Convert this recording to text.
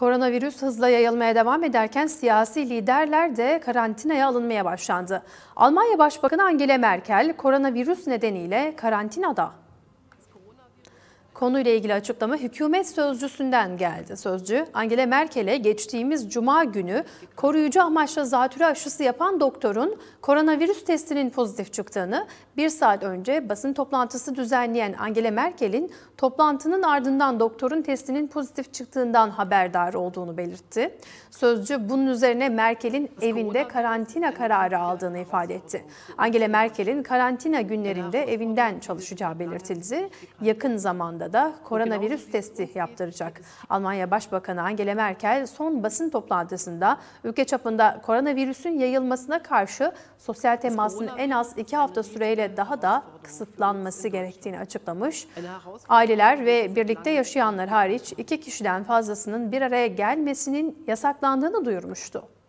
Koronavirüs hızla yayılmaya devam ederken siyasi liderler de karantinaya alınmaya başlandı. Almanya Başbakanı Angela Merkel koronavirüs nedeniyle karantinada. Konuyla ilgili açıklama hükümet sözcüsünden geldi. Sözcü Angela Merkel'e geçtiğimiz cuma günü koruyucu amaçla zatürre aşısı yapan doktorun koronavirüs testinin pozitif çıktığını bir saat önce basın toplantısı düzenleyen Angela Merkel'in toplantının ardından doktorun testinin pozitif çıktığından haberdar olduğunu belirtti. Sözcü bunun üzerine Merkel'in evinde karantina kararı aldığını ifade etti. Angela Merkel'in karantina günlerinde evinden çalışacağı belirtildi. Yakın zamanda da koronavirüs testi yaptıracak. Almanya Başbakanı Angela Merkel son basın toplantısında ülke çapında koronavirüsün yayılmasına karşı sosyal temasın en az iki hafta süreyle daha da kısıtlanması gerektiğini açıklamış. Aileler ve birlikte yaşayanlar hariç iki kişiden fazlasının bir araya gelmesinin yasaklandığını duyurmuştu.